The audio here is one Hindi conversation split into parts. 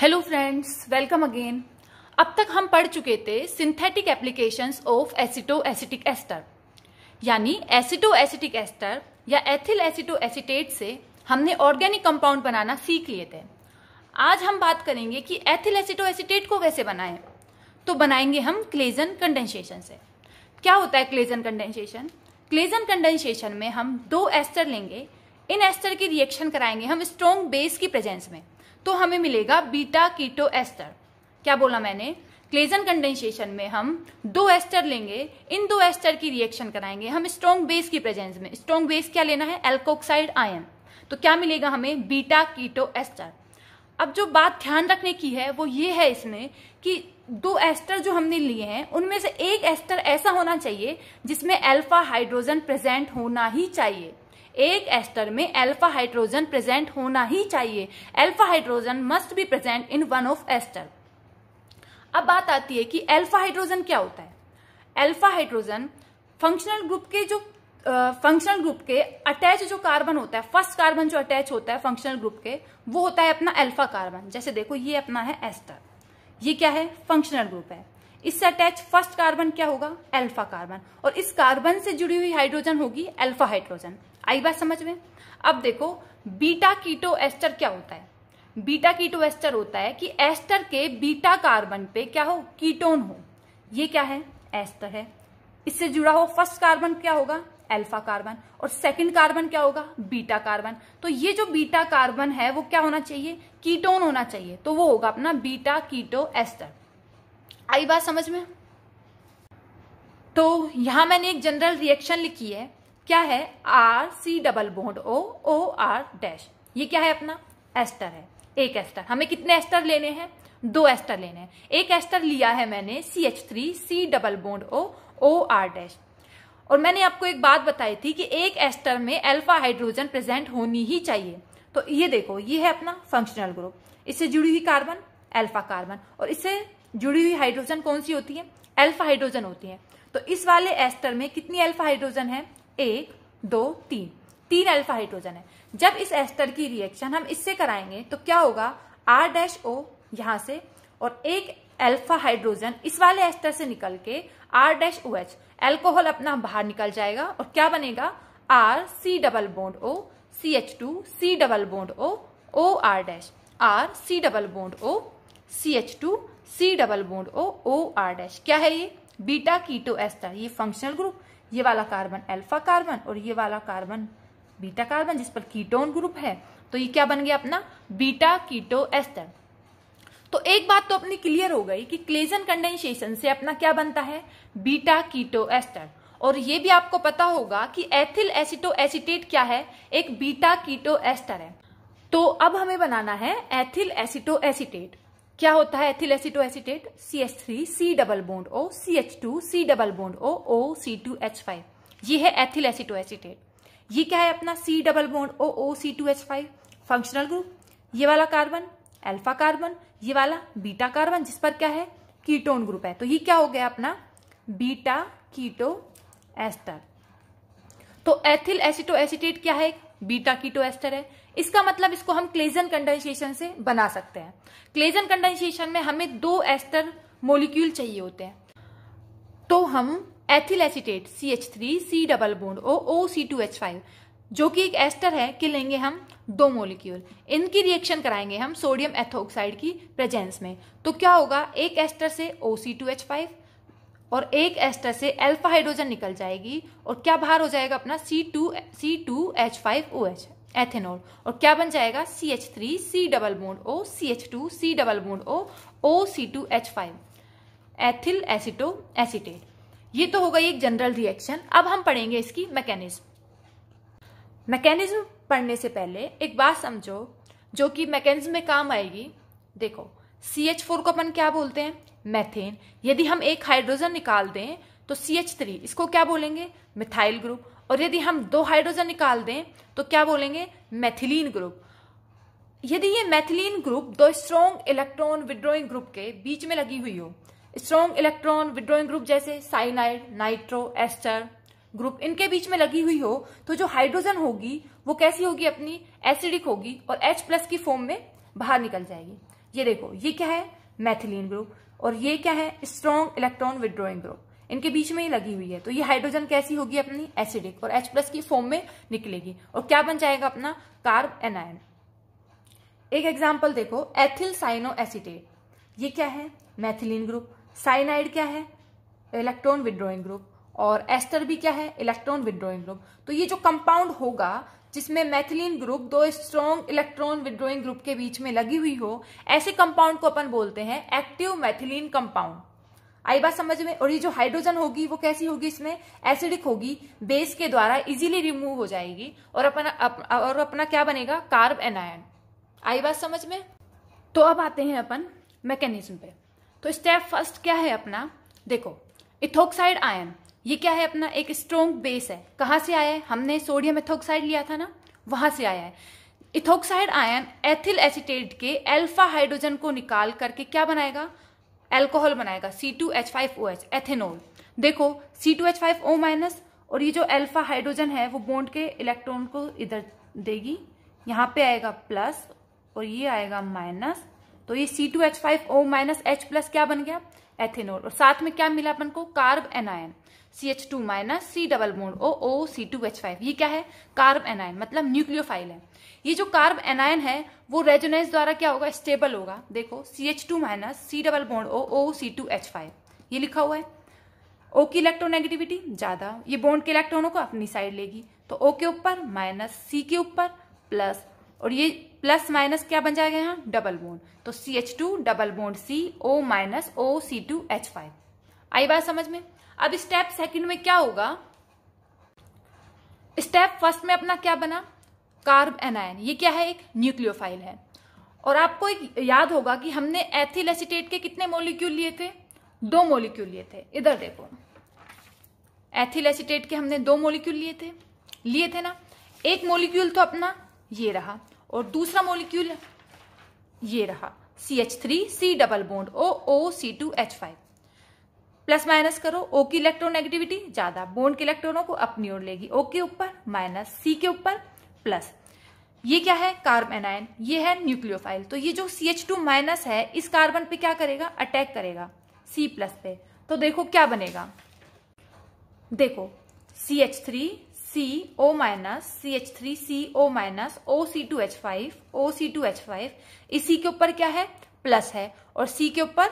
हेलो फ्रेंड्स वेलकम अगेन अब तक हम पढ़ चुके थे synthetic applications of acetoacetic ester यानी एसिटो एसिटिक एस्टर या एथिल एसिटो एसिटेट से हमने ऑर्गेनिक कंपाउंड बनाना सीख लिए थे आज हम बात करेंगे कि एथिल एसिटो एसिटेट को कैसे बनाएं तो बनाएंगे हम क्लेजन कंडेंसेशन से क्या होता है क्लेजन कंडेंसेशन क्लेजन कंडेंसेशन में हम दो एस्टर लेंगे इन एस्टर की रिएक्शन कराएंगे हम स्ट्रोंग बेस की प्रेजेंस में तो हमें मिलेगा बीटा कीटो एस्टर क्या बोला मैंने क्लेजन कंडेंसेशन में हम दो एस्टर लेंगे इन दो एस्टर की रिएक्शन कराएंगे हम स्ट्रॉन्ग बेस की प्रेजेंस में स्ट्रॉन्ग बेस क्या लेना है एल्कोक्साइड आयन तो क्या मिलेगा हमें बीटा कीटो एस्टर अब जो बात ध्यान रखने की है वो ये है इसमें कि दो एस्टर जो हमने लिए हैं उनमें से एक एस्टर ऐसा होना चाहिए जिसमें अल्फा हाइड्रोजन प्रेजेंट होना ही चाहिए एक एस्टर में अल्फा हाइड्रोजन प्रेजेंट होना ही चाहिए alpha hydrogen must be present in one of ester अब बात आती है कि अल्फा हाइड्रोजन क्या होता है अल्फा हाइड्रोजन फंक्शनल ग्रुप के जो फंक्शनल ग्रुप के अटैच जो कार्बन होता है फर्स्ट कार्बन जो अटैच होता है फंक्शनल ग्रुप के वो होता है अपना अल्फा कार्बन जैसे देखो ये अपना है एस्टर ये क्या है फंक्शनल ग्रुप है इससे अटैच फर्स्ट कार्बन क्या होगा अल्फा कार्बन और इस कार्बन से जुड़ी हुई हाइड्रोजन होगी अल्फा हाइड्रोजन आई बात समझ में अब देखो बीटा कीटो एस्टर क्या होता है बीटा कीटो एस्टर होता है कि एस्टर के बीटा कार्बन पे क्या हो कीटोन हो ये क्या है एस्टर है इससे जुड़ा हो फर्स्ट कार्बन क्या होगा अल्फा कार्बन और सेकंड कार्बन क्या होगा बीटा कार्बन तो ये जो बीटा कार्बन है वो क्या होना चाहिए कीटोन होना चाहिए तो वो होगा अपना बीटा कीटो एस्टर आई बात समझ में तो यहां मैंने एक जनरल रिएक्शन लिखी है क्या है R C double bond O O R dash ये क्या है अपना एस्टर है एक एस्टर हमें कितने एस्टर लेने हैं दो एस्टर लेने हैं एक एस्टर लिया है मैंने C H three C double bond O O R dash और मैंने आपको एक बात बताई थी कि एक एस्टर में अल्फा हाइड्रोजन प्रेजेंट होनी ही चाहिए तो ये देखो ये है अपना फंक्शनल ग्रुप इससे जुड़ी हुई कार्बन अल्फा कार्बन और इससे जुड़ी हुई हाइड्रोजन कौन सी होती है अल्फा हाइड्रोजन होती है तो इस वाले एस्टर में कितनी अल्फा हाइड्रोजन है एक दो तीन तीन अल्फा हाइड्रोजन है जब इस एस्टर की रिएक्शन हम इससे कराएंगे तो क्या होगा आर डैश ओ यहां से और एक अल्फा हाइड्रोजन इस वाले एस्टर से निकल के R dash O H alcohol अपना बाहर निकल जाएगा और क्या बनेगा R C double bond O C H two C double bond O O R dash R C double bond O C H two C double bond O O R dash क्या है ये बीटा कीटो एस्टर ये फंक्शनल ग्रुप ये वाला कार्बन अल्फा कार्बन और ये वाला कार्बन बीटा कार्बन जिस पर कीटोन ग्रुप है तो ये क्या बन गया अपना बीटा कीटो एस्टर तो एक बात तो अपनी क्लियर हो गई कि क्लेजन कंडेंसेशन से अपना क्या बनता है बीटा कीटो एस्टर और ये भी आपको पता होगा कि एथिल एसिटो एसिटेट क्या है एक बीटा कीटो एस्टर है तो अब हमें बनाना है एथिल एसिटो एसिटेट क्या होता है ethyl एसिटो acetate C H three C double bond O C H two C double bond O O C two H five ये है एथिल एसिटो एसिटेट ये क्या है अपना C double bond O O C two H five functional group ये वाला कार्बन अल्फा कार्बन ये वाला बीटा कार्बन जिस पर क्या है कीटोन ग्रुप है तो ये क्या हो गया अपना बीटा कीटो एस्टर तो एथिल एसिटो एसिटेट क्या है बीटा कीटो एस्टर है इसका मतलब इसको हम क्लेजन कंडेंसेशन से बना सकते हैं क्लेजन कंडेंसेशन में हमें दो एस्टर मोलिक्यूल चाहिए होते हैं तो हम ethyl acetate C H three C double bond O O C two H five जो कि एक एस्टर है कि लेंगे हम दो मोलिक्यूल इनकी रिएक्शन कराएंगे हम सोडियम एथोक्साइड की प्रेजेंस में तो क्या होगा एक एस्टर से O C two H five और एक एस्टर से अल्फा हाइड्रोजन निकल जाएगी और क्या बाहर हो जाएगा अपना C two C two H five O H ethanol और क्या बन जाएगा C H three C double bond O C H two C double bond O O C two H five ethyl एसिटो acetoacetate ये तो हो गई एक जनरल रिएक्शन अब हम पढ़ेंगे इसकी मैकेनिज्म मैकेनिज्म पढ़ने से पहले एक बात समझो जो कि मैकेनिज्म में काम आएगी देखो सी एच फोर को अपन क्या बोलते हैं मैथेन यदि हम एक हाइड्रोजन निकाल दें तो सी एच थ्री इसको क्या बोलेंगे मिथाइल ग्रुप और यदि हम दो हाइड्रोजन निकाल दें तो क्या बोलेंगे मैथिलीन ग्रुप यदि ये मैथिलीन ग्रुप दो स्ट्रॉन्ग इलेक्ट्रॉन विड्रोइंग ग्रुप के बीच में लगी हुई हो स्ट्रोंग इलेक्ट्रॉन विड्रोइंग ग्रुप जैसे साइनाइड नाइट्रो एस्टर ग्रुप इनके बीच में लगी हुई हो तो जो हाइड्रोजन होगी वो कैसी होगी अपनी एसिडिक होगी और H प्लस की फॉर्म में बाहर निकल जाएगी ये देखो ये क्या है मैथिलीन ग्रुप और ये क्या है स्ट्रॉन्ग इलेक्ट्रॉन विद्रोइंग ग्रुप इनके बीच में ही लगी हुई है तो ये हाइड्रोजन कैसी होगी अपनी एसिडिक और H प्लस की फॉर्म में निकलेगी और क्या बन जाएगा अपना कार्ब एनायन एक एग्जाम्पल देखो एथिल साइनो एसिटेट ये क्या है मैथिलीन ग्रुप साइनाइड क्या है इलेक्ट्रॉन विद्रोइंग ग्रुप और एस्टर भी क्या है इलेक्ट्रॉन विद्रोइंग ग्रुप तो ये जो कंपाउंड होगा जिसमें मैथिलीन ग्रुप दो स्ट्रॉन्ग इलेक्ट्रॉन विद्रोइंग ग्रुप के बीच में लगी हुई हो ऐसे कंपाउंड को अपन बोलते हैं एक्टिव मैथिलीन कंपाउंड आई बात समझ में और ये जो हाइड्रोजन होगी वो कैसी होगी इसमें एसिडिक होगी बेस के द्वारा इजीली रिमूव हो जाएगी और अपना अप, और अपना क्या बनेगा कार्ब एनायन आई बात समझ में तो अब आते हैं अपन मैकेनिज्म पे तो स्टेप फर्स्ट क्या है अपना देखो इथोक्साइड आयन ये क्या है अपना एक स्ट्रोंग बेस है कहाँ से आया है हमने सोडियम इथोक्साइड लिया था ना वहां से आया है इथोक्साइड आयन एथिल एसिटेट के अल्फा हाइड्रोजन को निकाल करके क्या बनाएगा एल्कोहल बनाएगा C two H five O H ethanol देखो C two H five O minus और ये जो एल्फा हाइड्रोजन है वो बोन्ड के इलेक्ट्रॉन को इधर देगी यहाँ पे आएगा प्लस और ये आएगा माइनस तो ये C two H five O minus H plus क्या बन गया एथेनॉल और साथ में क्या मिला अपन को carbanion C H two minus C double bond O O C two H five ये क्या है कार्ब एनायन मतलब न्यूक्लियोफाइल है ये जो कार्ब एनायन है वो रेजोनेस द्वारा क्या होगा स्टेबल होगा देखो C H two minus C double bond O O C two H five ये लिखा हुआ है ओ की इलेक्ट्रोनेगेटिविटी ज़्यादा ये बोन्ड के इलेक्ट्रॉनों को अपनी साइड लेगी तो ओ के ऊपर माइनस सी के ऊपर प्लस और ये प्लस माइनस क्या बन जाएगा यहाँ डबल बोन्ड तो C H two double bond C O minus O C two H five आई बात समझ में अब स्टेप सेकंड में क्या होगा स्टेप फर्स्ट में अपना क्या बना कार्ब एनायन ये क्या है एक न्यूक्लियोफाइल है और आपको एक याद होगा कि हमने एथिल एसिटेट के कितने मोलिक्यूल लिए थे दो मोलिक्यूल लिए थे इधर देखो एथिल एसिटेट के हमने दो मोलिक्यूल लिए थे लिए थे ना एक मोलिक्यूल तो अपना ये रहा और दूसरा मोलिक्यूल ये रहा C H three C double bond O O C two H five plus minus करो ओ की इलेक्ट्रोनेगेटिविटी ज्यादा बोन्ड के इलेक्ट्रॉनों को अपनी ओर लेगी ओ के ऊपर माइनस सी के ऊपर प्लस ये क्या है कार्बन एनायन ये है न्यूक्लियोफाइल तो ये जो सी एच टू माइनस है इस कार्बन पे क्या करेगा अटैक करेगा सी प्लस पे तो देखो क्या बनेगा देखो C H three C O minus C H three C O minus O C two H five O C two H five इसी के ऊपर क्या है प्लस है और सी के ऊपर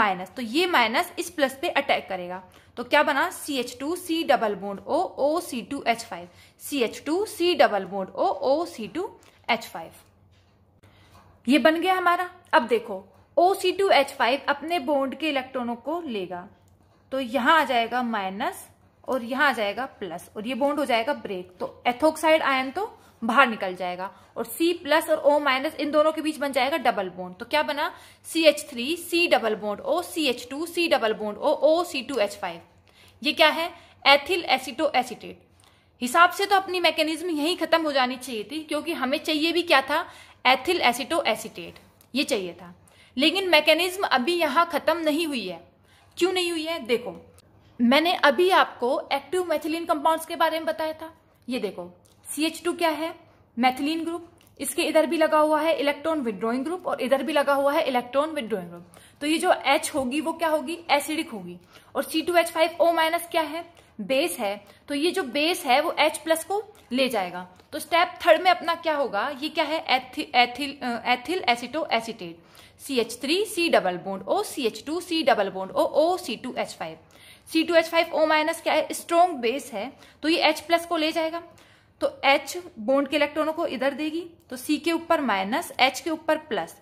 माइनस तो ये माइनस इस प्लस पे अटैक करेगा तो क्या बना C H two C double bond O O C two H five C H two C double bond O O C two H five ये बन गया हमारा अब देखो O C two H five अपने बोन्ड के इलेक्ट्रॉनों को लेगा तो यहां आ जाएगा माइनस और यहां आ जाएगा प्लस और ये बॉन्ड हो जाएगा ब्रेक तो एथोक्साइड आयन तो बाहर निकल जाएगा और C प्लस और O माइनस इन दोनों के बीच बन जाएगा डबल बोन्ड तो क्या बना C H three C double bond O C H two C double bond O O C two H five ये क्या है एथिल एसिटो एसिटेट हिसाब से तो अपनी मैकेनिज्म यही खत्म हो जानी चाहिए थी क्योंकि हमें चाहिए भी क्या था एथिल एसिटो एसिटेट ये चाहिए था लेकिन मैकेनिज्म अभी यहां खत्म नहीं हुई है क्यों नहीं हुई है देखो मैंने अभी आपको एक्टिव मैथिलीन कंपाउंड्स के बारे में बताया था ये देखो सी एच टू क्या है मैथिलीन ग्रुप इसके इधर भी लगा हुआ है इलेक्ट्रॉन विड्रॉइंग ग्रुप और इधर भी लगा हुआ है इलेक्ट्रॉन विद्रोइंग ग्रुप तो ये जो एच होगी वो क्या होगी एसिडिक होगी और C two H five O minus क्या है बेस है तो ये जो बेस है वो एच प्लस को ले जाएगा तो स्टेप थर्ड में अपना क्या होगा ये क्या है ethyl ethyl एसिटो acetate C H three C double bond O C H two C double bond O O C two H five C two H five O minus क्या है स्ट्रॉन्ग बेस है तो ये H प्लस को ले जाएगा तो H बोन्ड के इलेक्ट्रॉनों को इधर देगी तो C के ऊपर माइनस H के ऊपर प्लस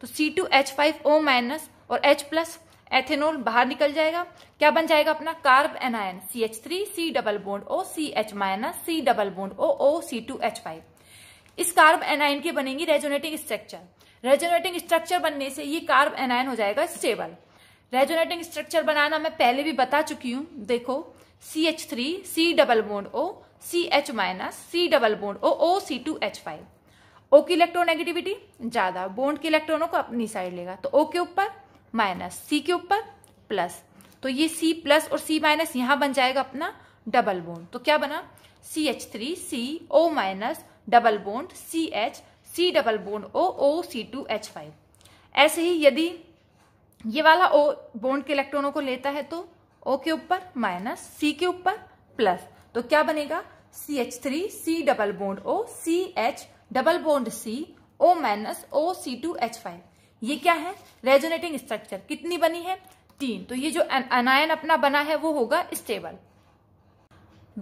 तो C two H five O minus और H प्लस एथेनॉल बाहर निकल जाएगा क्या बन जाएगा अपना carbanion C H three C double bond O C H minus C double bond O O C two H five इस कार्ब एनायन की बनेगी रेजोनेटिंग स्ट्रक्चर रेजोनेटिंग स्ट्रक्चर बनने से ये कार्ब एनायन हो जाएगा स्टेबल रेजोनेटिंग स्ट्रक्चर बनाना मैं पहले भी बता चुकी हूँ देखो C H three C double bond O C H minus C double bond O O C two H five O की इलेक्ट्रोनेगेटिविटी ज़्यादा बोन्ड के इलेक्ट्रॉनों को अपनी साइड लेगा तो ओ के ऊपर माइनस सी के ऊपर प्लस तो ये सी प्लस और सी माइनस यहाँ बन जाएगा अपना डबल बोन्ड तो क्या बना C H three C O minus double bond C H C double bond O O C two H five ऐसे ही यदि ये वाला ओ बॉन्ड के इलेक्ट्रॉनों को लेता है तो ओ के ऊपर माइनस सी के ऊपर प्लस तो क्या बनेगा C H three C double bond O C H double bond C O minus O C two H five ये क्या है रेजोनेटिंग स्ट्रक्चर कितनी बनी है तीन तो ये जो अनायन अपना बना है वो होगा स्टेबल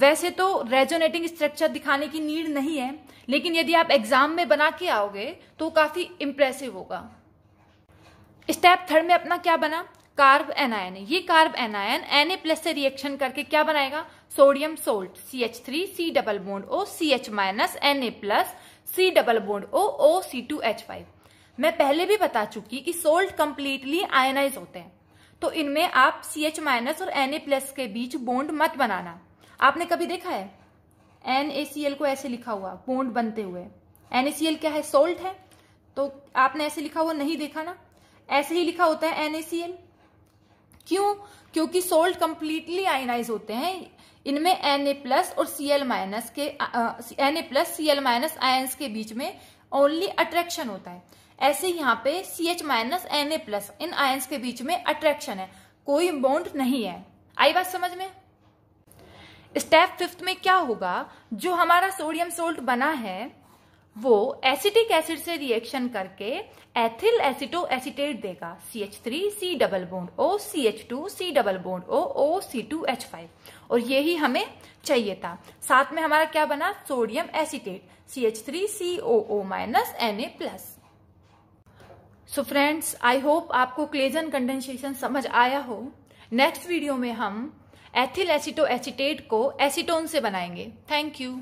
वैसे तो रेजोनेटिंग स्ट्रक्चर दिखाने की नीड नहीं है लेकिन यदि आप एग्जाम में बना के आओगे तो काफी इंप्रेसिव होगा स्टेप थर्ड में अपना क्या बना कार्ब एनायन ये carbanion N A plus से रिएक्शन करके क्या बनाएगा sodium salt C H three C double bond O C H minus N A plus C double bond O O C two H five मैं पहले भी बता चुकी कि सोल्ट कंप्लीटली आयनाइज होते हैं तो इनमें आप सी एच माइनस और एन ए प्लस के बीच बोन्ड मत बनाना आपने कभी देखा है एन ए सी एल को ऐसे लिखा हुआ बोन्ड बनते हुए एन ए सी एल क्या है सोल्ट है तो आपने ऐसे लिखा हुआ नहीं देखा ना ऐसे ही लिखा होता है NaCl क्यों क्योंकि सोल्ट कंप्लीटली आयनाइज होते हैं इनमें Na प्लस और Cl माइनस के Na plus Cl minus ion के बीच में ओनली अट्रैक्शन होता है ऐसे यहाँ पे Ch माइनस Na प्लस इन आयंस के बीच में अट्रैक्शन है कोई बॉन्ड नहीं है आई बात समझ में स्टेप फिफ्थ में क्या होगा जो हमारा सोडियम सोल्ट बना है वो एसिटिक एसिड से रिएक्शन करके एथिल एसिटो एसिटेट देगा C H three C double bond O C H two C double bond O O C two H five और यही हमें चाहिए था साथ में हमारा क्या बना sodium acetate C H three C O O minus N A plus so friends I hope आपको क्लेजन कंडेंसेशन समझ आया हो नेक्स्ट वीडियो में हम एथिल एसिटो एसिटेट को एसिटोन से बनाएंगे थैंक यू